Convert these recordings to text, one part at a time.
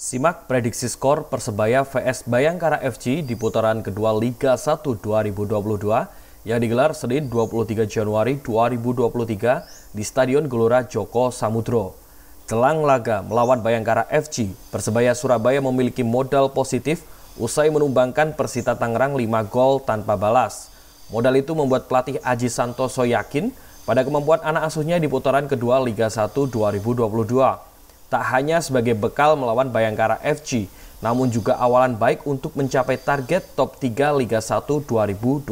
Simak prediksi skor Persebaya vs Bayangkara FC di putaran kedua Liga 1 2022 yang digelar Senin 23 Januari 2023 di Stadion Gelora Joko Samudro. Jelang laga melawan Bayangkara FC, Persebaya Surabaya memiliki modal positif usai menumbangkan Persita Tangerang 5 gol tanpa balas. Modal itu membuat pelatih Aji Santoso yakin pada kemampuan anak asuhnya di putaran kedua Liga 1 2022 tak hanya sebagai bekal melawan Bayangkara FC, namun juga awalan baik untuk mencapai target top 3 Liga 1 2022.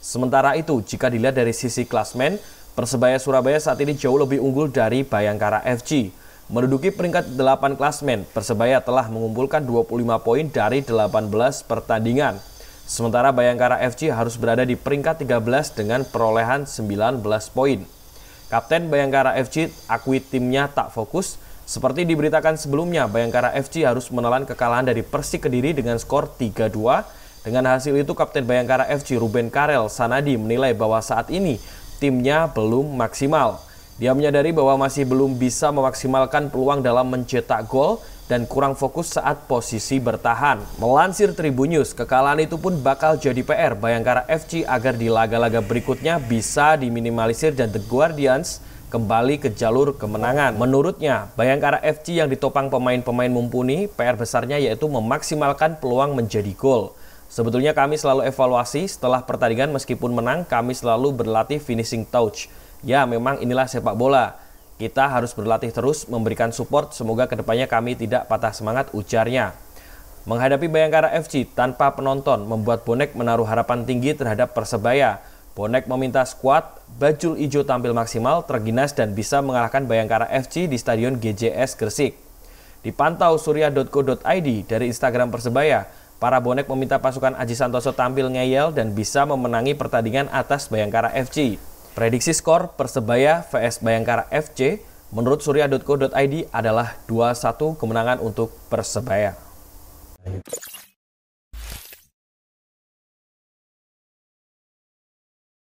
Sementara itu, jika dilihat dari sisi klasmen, Persebaya Surabaya saat ini jauh lebih unggul dari Bayangkara FC. Menduduki peringkat 8 klasmen, Persebaya telah mengumpulkan 25 poin dari 18 pertandingan. Sementara Bayangkara FC harus berada di peringkat 13 dengan perolehan 19 poin. Kapten Bayangkara FC akui timnya tak fokus. Seperti diberitakan sebelumnya, Bayangkara FC harus menelan kekalahan dari Persik Kediri dengan skor 3-2. Dengan hasil itu, Kapten Bayangkara FC Ruben Karel Sanadi menilai bahwa saat ini timnya belum maksimal. Dia menyadari bahwa masih belum bisa memaksimalkan peluang dalam mencetak gol dan kurang fokus saat posisi bertahan. Melansir Tribun News, kekalahan itu pun bakal jadi PR Bayangkara FC agar di laga-laga berikutnya bisa diminimalisir dan The Guardians kembali ke jalur kemenangan. Menurutnya, Bayangkara FC yang ditopang pemain-pemain mumpuni, PR besarnya yaitu memaksimalkan peluang menjadi gol. Sebetulnya kami selalu evaluasi setelah pertandingan meskipun menang, kami selalu berlatih finishing touch. Ya, memang inilah sepak bola. Kita harus berlatih terus memberikan support semoga kedepannya kami tidak patah semangat ujarnya. Menghadapi Bayangkara FC tanpa penonton membuat bonek menaruh harapan tinggi terhadap Persebaya. Bonek meminta skuad Bajul Ijo tampil maksimal, terginas dan bisa mengalahkan Bayangkara FC di Stadion GJS Gresik. Dipantau surya.co.id dari Instagram Persebaya, para bonek meminta pasukan Aji Santoso tampil ngeyel dan bisa memenangi pertandingan atas Bayangkara FC. Prediksi skor Persebaya vs Bayangkara FC menurut surya.co.id adalah 2-1 kemenangan untuk Persebaya.